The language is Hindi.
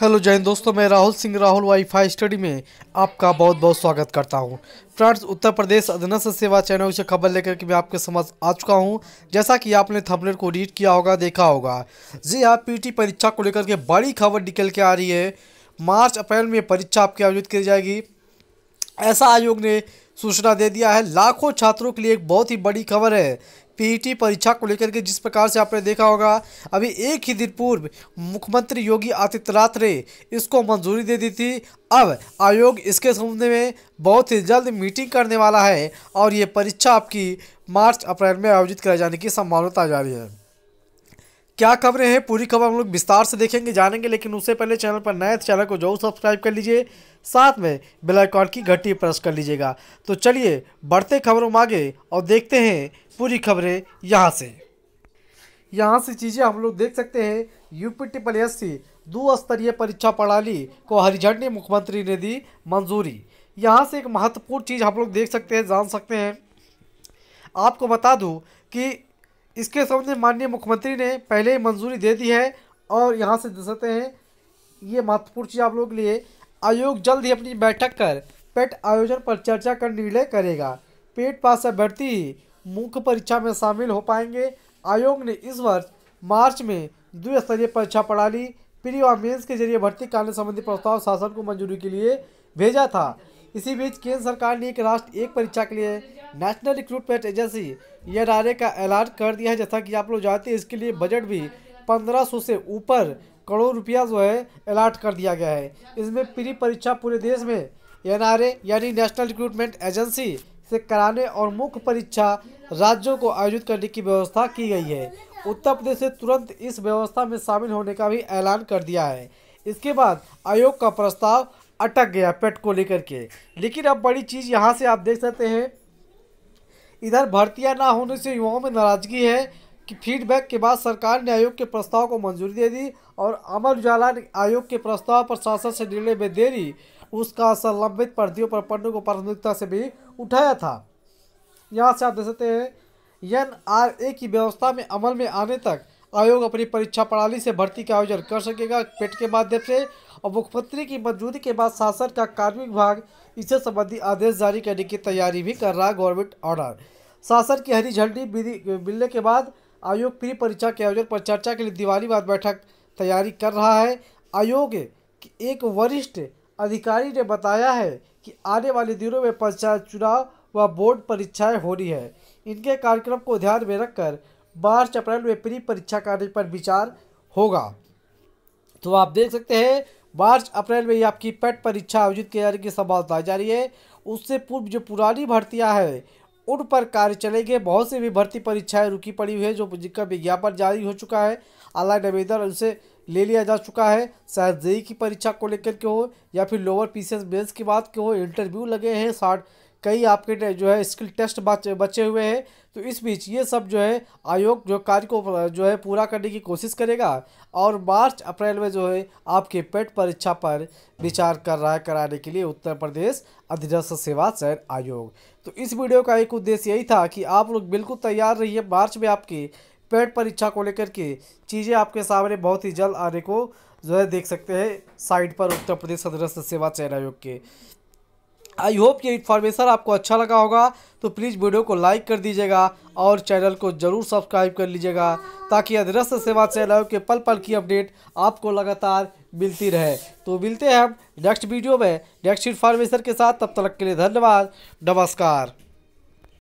हेलो जैन दोस्तों मैं राहुल सिंह राहुल वाईफाई स्टडी में आपका बहुत बहुत स्वागत करता हूं फ्रेंड्स उत्तर प्रदेश अधीनस्थ सेवा चैनल से खबर लेकर के मैं आपके समझ आ चुका हूं जैसा कि आपने थंबनेल को रीड किया होगा देखा होगा जी हाँ पीटी परीक्षा को लेकर के बड़ी खबर निकल के आ रही है मार्च अप्रैल में परीक्षा आपकी आयोजित की जाएगी ऐसा आयोग ने सूचना दे दिया है लाखों छात्रों के लिए एक बहुत ही बड़ी खबर है पीईटी परीक्षा को लेकर के जिस प्रकार से आपने देखा होगा अभी एक ही दिन पूर्व मुख्यमंत्री योगी आदित्यनाथ ने इसको मंजूरी दे दी थी अब आयोग इसके संबंध में बहुत ही जल्द मीटिंग करने वाला है और ये परीक्षा आपकी मार्च अप्रैल में आयोजित कराए जाने की संभावना जारी है क्या खबरें हैं पूरी खबर हम लोग विस्तार से देखेंगे जानेंगे लेकिन उससे पहले चैनल पर नए तो चैनल को जरूर सब्सक्राइब कर लीजिए साथ में बेल आइकॉन की घंटी प्रेस कर लीजिएगा तो चलिए बढ़ते खबरों में आगे और देखते हैं पूरी खबरें यहाँ से यहाँ से चीज़ें हम लोग देख सकते हैं यूपी ट्रिपल एस सी स्तरीय परीक्षा प्रणाली को हरी झंडी मुख्यमंत्री ने दी मंजूरी यहाँ से एक महत्वपूर्ण चीज़ हम लोग देख सकते हैं जान सकते हैं आपको बता दूँ कि इसके संबंध में माननीय मुख्यमंत्री ने पहले ही मंजूरी दे दी है और यहाँ से दे सकते हैं ये महत्वपूर्ण चीज़ आप लोग लिए आयोग जल्द ही अपनी बैठक कर पेट आयोजन पर चर्चा कर निर्णय करेगा पेट पास अभ्यर्थी मुख्य परीक्षा में शामिल हो पाएंगे आयोग ने इस वर्ष मार्च में द्विस्तरीय परीक्षा प्रणाली प्री और मेन्स के जरिए भर्ती कार्य संबंधी प्रस्ताव शासन को मंजूरी के लिए भेजा था इसी बीच केंद्र सरकार ने एक राष्ट्र एक परीक्षा के लिए नेशनल रिक्रूटमेंट एजेंसी या एन का ऐलान कर दिया है जैसा कि आप लोग जानते हैं इसके लिए बजट भी 1500 से ऊपर करोड़ रुपया जो है अलाट कर दिया गया है इसमें प्री परीक्षा पूरे देश में एन यानी नेशनल रिक्रूटमेंट एजेंसी से कराने और मुख्य परीक्षा राज्यों को आयोजित करने की व्यवस्था की गई है उत्तर प्रदेश से तुरंत इस व्यवस्था में शामिल होने का भी ऐलान कर दिया है इसके बाद आयोग का प्रस्ताव अटक गया पेट को लेकर के लेकिन अब बड़ी चीज़ यहाँ से आप देख सकते हैं इधर भर्तियाँ ना होने से युवाओं में नाराज़गी है कि फीडबैक के बाद सरकार ने आयोग के प्रस्ताव को मंजूरी दे दी और अमर उजाला ने आयोग के प्रस्ताव पर शासन से निर्णय में देरी उसका असर लंबित पर्दियों पर पढ़ने को प्राथमिकता से भी उठाया था यहाँ से आप देख सकते हैं एन आर ए की व्यवस्था में अमल में आने तक आयोग अपनी परीक्षा प्रणाली से भर्ती का आयोजन कर सकेगा पेट के माध्यम से और मुख्यमंत्री की मंजूरी के बाद शासन का कार्मिक विभाग इससे संबंधी आदेश जारी करने की तैयारी भी कर रहा गवर्नमेंट ऑर्डर शासन की हरी झंडी मिलने के बाद आयोग प्री परीक्षा के आयोजन पर चर्चा के लिए दिवाली बाद बैठक तैयारी कर रहा है आयोग के एक वरिष्ठ अधिकारी ने बताया है कि आने वाले दिनों में पंचायत चुनाव व बोर्ड परीक्षाएं होनी है इनके कार्यक्रम को ध्यान में रखकर मार्च अप्रैल में प्री परीक्षा कार्य पर विचार होगा तो आप देख सकते हैं मार्च अप्रैल में ही आपकी पेट परीक्षा आयोजित किए जाने की संभावना जा रही है उससे पूर्व जो पुरानी भर्तियाँ हैं उन पर कार्य चलेंगे बहुत से भी भर्ती परीक्षाएं रुकी पड़ी हुई है जो जिनका विज्ञापन जारी हो चुका है ऑनलाइन आवेदन उनसे ले लिया जा चुका है शायद जेई की परीक्षा को लेकर के हो या फिर लोअर पी सी की बात के हो इंटरव्यू लगे हैं साठ कई आपके जो है स्किल टेस्ट बचे हुए हैं तो इस बीच ये सब जो है आयोग जो कार्य को जो है पूरा करने की कोशिश करेगा और मार्च अप्रैल में जो है आपके पेट परीक्षा पर विचार कर रहा है कराने के लिए उत्तर प्रदेश अधीनस्थ सेवा चयन आयोग तो इस वीडियो का एक उद्देश्य यही था कि आप लोग बिल्कुल तैयार रहिए मार्च में आपकी पेट परीक्षा को लेकर के चीज़ें आपके सामने बहुत ही जल्द आने को जो है देख सकते हैं साइट पर उत्तर प्रदेश सदरस्थ सेवा चयन आयोग के आई होप ये इन्फॉर्मेशन आपको अच्छा लगा होगा तो प्लीज़ वीडियो को लाइक कर दीजिएगा और चैनल को ज़रूर सब्सक्राइब कर लीजिएगा ताकि अदृश्य सेवा चैनल के पल पल की अपडेट आपको लगातार मिलती रहे तो मिलते हैं हम नेक्स्ट वीडियो में नेक्स्ट इन्फॉर्मेशन के साथ तब तक के लिए धन्यवाद नमस्कार